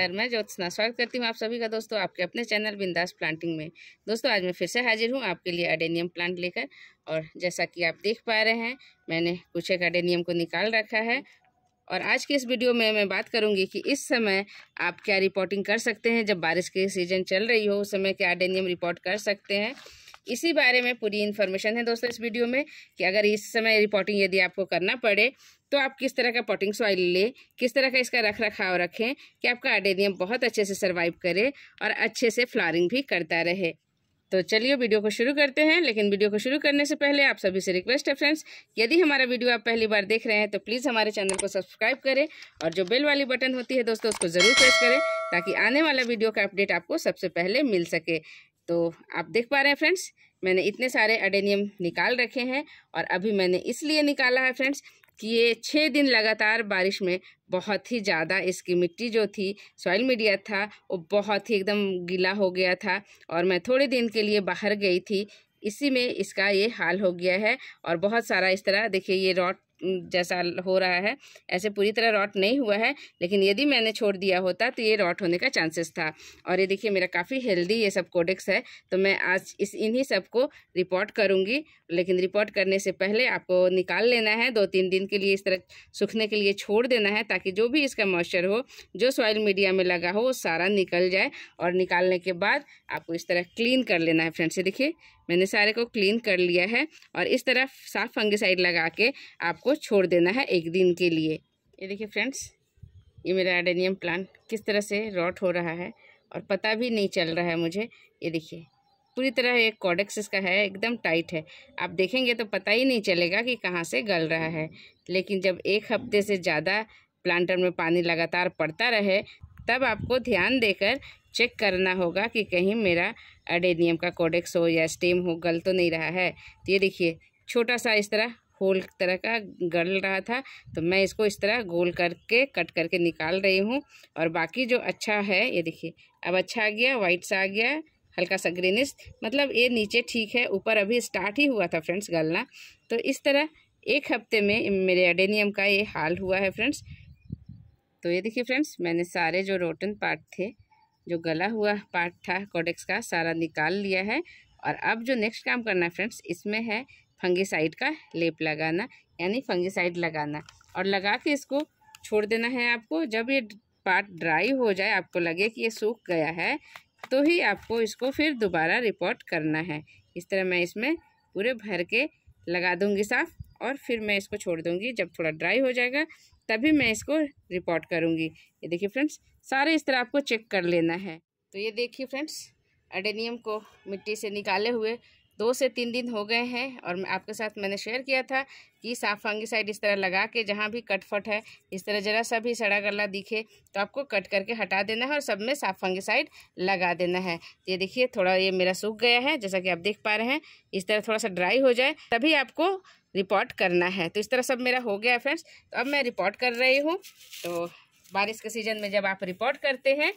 नमस्कार मैं ज्योत्सना स्वागत करती हूँ आप सभी का दोस्तों आपके अपने चैनल बिंदास प्लांटिंग में दोस्तों आज मैं फिर से हाजिर हूँ आपके लिए अडेनियम प्लांट लेकर और जैसा कि आप देख पा रहे हैं मैंने कुछ एक अडेनियम को निकाल रखा है और आज की इस वीडियो में मैं बात करूंगी कि इस समय आप क्या रिपोर्टिंग कर सकते हैं जब बारिश की सीजन चल रही हो उस समय क्या अडेनियम रिपोर्ट कर सकते हैं इसी बारे में पूरी इन्फॉर्मेशन है दोस्तों इस वीडियो में कि अगर इस समय रिपोर्टिंग यदि आपको करना पड़े तो आप किस तरह का पॉटिंग सॉइल लें किस तरह का इसका रख रखाव रखें कि आपका आर्डेनियम बहुत अच्छे से सर्वाइव करे और अच्छे से फ्लारिंग भी करता रहे तो चलिए वीडियो को शुरू करते हैं लेकिन वीडियो को शुरू करने से पहले आप सभी से रिक्वेस्ट है फ्रेंड्स यदि हमारा वीडियो आप पहली बार देख रहे हैं तो प्लीज़ हमारे चैनल को सब्सक्राइब करें और जो बेल वाली बटन होती है दोस्तों उसको ज़रूर प्रेस करें ताकि आने वाला वीडियो का अपडेट आपको सबसे पहले मिल सके तो आप देख पा रहे हैं फ्रेंड्स मैंने इतने सारे अडेनियम निकाल रखे हैं और अभी मैंने इसलिए निकाला है फ्रेंड्स कि ये छः दिन लगातार बारिश में बहुत ही ज़्यादा इसकी मिट्टी जो थी सॉइल मीडिया था वो बहुत ही एकदम गीला हो गया था और मैं थोड़े दिन के लिए बाहर गई थी इसी में इसका ये हाल हो गया है और बहुत सारा इस तरह देखिए ये रॉट जैसा हो रहा है ऐसे पूरी तरह रॉट नहीं हुआ है लेकिन यदि मैंने छोड़ दिया होता तो ये रॉट होने का चांसेस था और ये देखिए मेरा काफ़ी हेल्दी ये सब कोडेक्स है तो मैं आज इस इन्हीं सब को रिपोर्ट करूँगी लेकिन रिपोर्ट करने से पहले आपको निकाल लेना है दो तीन दिन के लिए इस तरह सूखने के लिए छोड़ देना है ताकि जो भी इसका मॉइस्चर हो जो सॉइल मीडिया में लगा हो वो सारा निकल जाए और निकालने के बाद आपको इस तरह क्लीन कर लेना है फ्रेंड्स ये देखिए मैंने सारे को क्लीन कर लिया है और इस तरह साफ फंगिसाइड लगा के आपको छोड़ देना है एक दिन के लिए ये देखिए फ्रेंड्स ये मेरा एडेनियम प्लांट किस तरह से रॉट हो रहा है और पता भी नहीं चल रहा है मुझे ये देखिए पूरी तरह एक कॉडेक्स इसका है एकदम टाइट है आप देखेंगे तो पता ही नहीं चलेगा कि कहाँ से गल रहा है लेकिन जब एक हफ्ते से ज़्यादा प्लांटर में पानी लगातार पड़ता रहे तब आपको ध्यान देकर चेक करना होगा कि कहीं मेरा अडेनियम का कोडेक्स हो या स्टेम हो गल तो नहीं रहा है तो ये देखिए छोटा सा इस तरह होल तरह का गल रहा था तो मैं इसको इस तरह गोल करके कट करके निकाल रही हूँ और बाकी जो अच्छा है ये देखिए अब अच्छा आ गया वाइट सा आ गया हल्का सा ग्रीनिश मतलब ये नीचे ठीक है ऊपर अभी स्टार्ट ही हुआ था फ्रेंड्स गलना तो इस तरह एक हफ्ते में मेरे अडेनियम का ये हाल हुआ है फ्रेंड्स तो ये देखिए फ्रेंड्स मैंने सारे जो रोटन पार्ट थे जो गला हुआ पार्ट था कॉडेक्स का सारा निकाल लिया है और अब जो नेक्स्ट काम करना है फ्रेंड्स इसमें है फंगीसाइड का लेप लगाना यानी फंगीसाइड लगाना और लगा के इसको छोड़ देना है आपको जब ये पार्ट ड्राई हो जाए आपको लगे कि ये सूख गया है तो ही आपको इसको फिर दोबारा रिपोर्ट करना है इस तरह मैं इसमें पूरे भर के लगा दूंगी साफ और फिर मैं इसको छोड़ दूंगी जब थोड़ा ड्राई हो जाएगा तभी मैं इसको रिपोर्ट करूँगी ये देखिए फ्रेंड्स सारे इस तरह आपको चेक कर लेना है तो ये देखिए फ्रेंड्स एडेनियम को मिट्टी से निकाले हुए दो से तीन दिन हो गए हैं और आपके साथ मैंने शेयर किया था कि साफ फंगी साइड इस तरह लगा के जहाँ भी कटफट है इस तरह ज़रा सा भी सड़ा गला दिखे तो आपको कट करके हटा देना है और सब में साफ फंगी साइड लगा देना है तो ये देखिए थोड़ा ये मेरा सूख गया है जैसा कि आप देख पा रहे हैं इस तरह थोड़ा सा ड्राई हो जाए तभी आपको रिपोर्ट करना है तो इस तरह सब मेरा हो गया है फ्रेंड्स तो अब मैं रिपोर्ट कर रही हूँ तो बारिश के सीज़न में जब आप रिपोर्ट करते हैं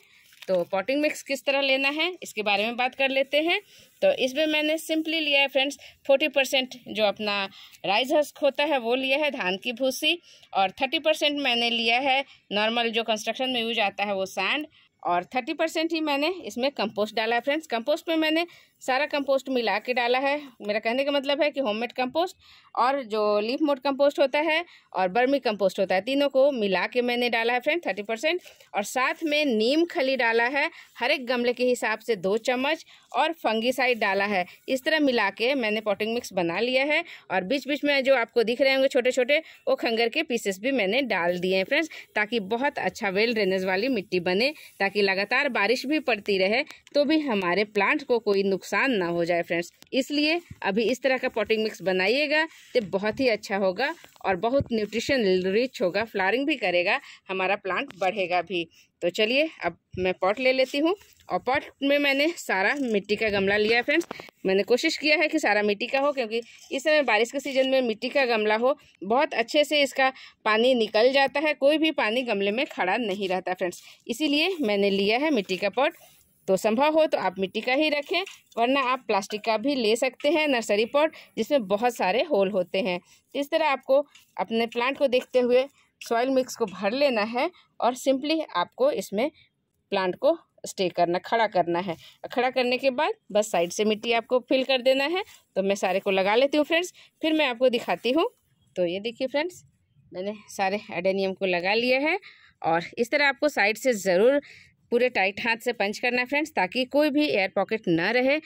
तो पॉटिंग मिक्स किस तरह लेना है इसके बारे में बात कर लेते हैं तो इसमें मैंने सिंपली लिया है फ्रेंड्स फोर्टी परसेंट जो अपना राइस हस्क होता है वो लिया है धान की भूसी और थर्टी परसेंट मैंने लिया है नॉर्मल जो कंस्ट्रक्शन में यूज आता है वो सैंड और थर्टी परसेंट ही मैंने इसमें कंपोस्ट डाला है फ्रेंड्स कंपोस्ट में मैंने सारा कंपोस्ट मिला के डाला है मेरा कहने का मतलब है कि होममेड कंपोस्ट और जो लीफ मोड कंपोस्ट होता है और बर्मी कंपोस्ट होता है तीनों को मिला के मैंने डाला है फ्रेंड थर्टी परसेंट और साथ में नीम खली डाला है हर एक गमले के हिसाब से दो चम्मच और फंगीसाइड डाला है इस तरह मिला के मैंने पॉटिंग मिक्स बना लिया है और बीच बीच में जो आपको दिख रहे होंगे छोटे छोटे वो खंगर के पीसेस भी मैंने डाल दिए हैं फ्रेंड्स ताकि बहुत अच्छा वेल ड्रेनेज वाली मिट्टी बने ताकि ताकि लगातार बारिश भी पड़ती रहे तो भी हमारे प्लांट को कोई नुकसान ना हो जाए फ्रेंड्स इसलिए अभी इस तरह का पॉटिंग मिक्स बनाइएगा तो बहुत ही अच्छा होगा और बहुत न्यूट्रिशन रिच होगा फ्लारिंग भी करेगा हमारा प्लांट बढ़ेगा भी तो चलिए अब मैं पॉट ले लेती हूँ और पॉट में मैंने सारा मिट्टी का गमला लिया है फ्रेंड्स मैंने कोशिश किया है कि सारा मिट्टी का हो क्योंकि इस समय बारिश के सीज़न में मिट्टी का गमला हो बहुत अच्छे से इसका पानी निकल जाता है कोई भी पानी गमले में खड़ा नहीं रहता फ्रेंड्स इसीलिए मैंने लिया है मिट्टी का पॉट तो संभव हो तो आप मिट्टी का ही रखें वरना आप प्लास्टिक का भी ले सकते हैं नर्सरी पॉट जिसमें बहुत सारे होल होते हैं इस तरह आपको अपने प्लांट को देखते हुए सॉइल मिक्स को भर लेना है और सिंपली आपको इसमें प्लांट को स्टे करना खड़ा करना है खड़ा करने के बाद बस साइड से मिट्टी आपको फिल कर देना है तो मैं सारे को लगा लेती हूँ फ्रेंड्स फिर मैं आपको दिखाती हूँ तो ये देखिए फ्रेंड्स मैंने सारे एडेनियम को लगा लिया है और इस तरह आपको साइड से ज़रूर पूरे टाइट हाथ से पंच करना है फ्रेंड्स ताकि कोई भी एयर पॉकेट ना रहे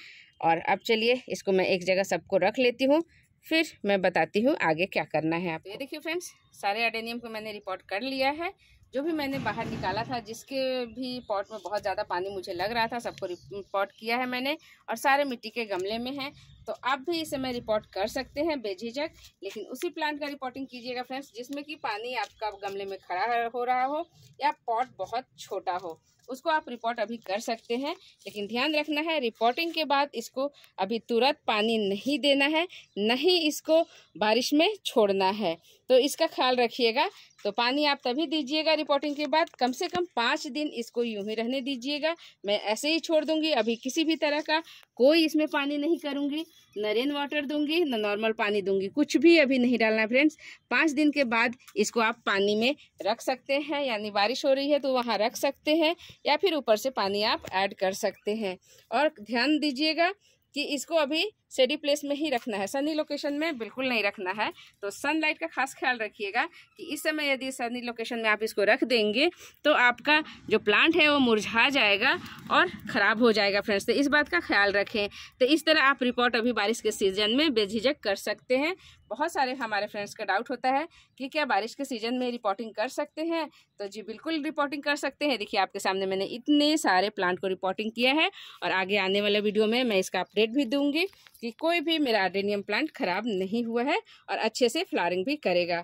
और अब चलिए इसको मैं एक जगह सबको रख लेती हूँ फिर मैं बताती हूँ आगे क्या करना है आप तो ये देखिए फ्रेंड्स सारे अडेनियम को मैंने रिपोर्ट कर लिया है जो भी मैंने बाहर निकाला था जिसके भी पॉट में बहुत ज़्यादा पानी मुझे लग रहा था सबको रिपोर्ट किया है मैंने और सारे मिट्टी के गमले में हैं तो आप भी इस समय रिपोर्ट कर सकते हैं बेझिझक लेकिन उसी प्लांट का रिपोर्टिंग कीजिएगा फ्रेंड्स जिसमें कि पानी आपका गमले में खड़ा हो रहा हो या पॉट बहुत छोटा हो उसको आप रिपोर्ट अभी कर सकते हैं लेकिन ध्यान रखना है रिपोर्टिंग के बाद इसको अभी तुरंत पानी नहीं देना है नहीं इसको बारिश में छोड़ना है तो इसका ख्याल रखिएगा तो पानी आप तभी दीजिएगा रिपोर्टिंग के बाद कम से कम पाँच दिन इसको यूं ही रहने दीजिएगा मैं ऐसे ही छोड़ दूंगी अभी किसी भी तरह का कोई इसमें पानी नहीं करूँगी न रेन वाटर दूंगी न नॉर्मल पानी दूंगी कुछ भी अभी नहीं डालना है फ्रेंड्स पाँच दिन के बाद इसको आप पानी में रख सकते हैं यानी बारिश हो रही है तो वहाँ रख सकते हैं या फिर ऊपर से पानी आप ऐड कर सकते हैं और ध्यान दीजिएगा कि इसको अभी सेडी प्लेस में ही रखना है सनी लोकेशन में बिल्कुल नहीं रखना है तो सनलाइट का खास ख्याल रखिएगा कि इस समय यदि सनी लोकेशन में आप इसको रख देंगे तो आपका जो प्लांट है वो मुरझा जाएगा और ख़राब हो जाएगा फ्रेंड्स तो इस बात का ख्याल रखें तो इस तरह आप रिपोर्ट अभी बारिश के सीजन में बेझिझक कर सकते हैं बहुत सारे हमारे फ्रेंड्स का डाउट होता है कि क्या बारिश के सीज़न में रिपोर्टिंग कर सकते हैं तो जी बिल्कुल रिपोर्टिंग कर सकते हैं देखिए आपके सामने मैंने इतने सारे प्लांट को रिपोर्टिंग किया है और आगे आने वाले वीडियो में मैं इसका अपडेट भी दूँगी कि कोई भी मेरा आर्डेनियम प्लांट ख़राब नहीं हुआ है और अच्छे से फ्लारिंग भी करेगा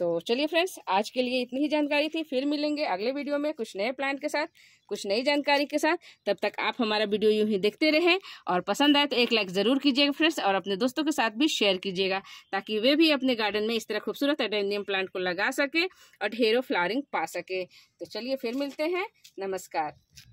तो चलिए फ्रेंड्स आज के लिए इतनी ही जानकारी थी फिर मिलेंगे अगले वीडियो में कुछ नए प्लांट के साथ कुछ नई जानकारी के साथ तब तक आप हमारा वीडियो यूं ही देखते रहें और पसंद आए तो एक लाइक ज़रूर कीजिएगा फ्रेंड्स और अपने दोस्तों के साथ भी शेयर कीजिएगा ताकि वे भी अपने गार्डन में इस तरह खूबसूरत एडेनियम प्लांट को लगा सके और ढेरों फ्लावरिंग पा सके तो चलिए फिर मिलते हैं नमस्कार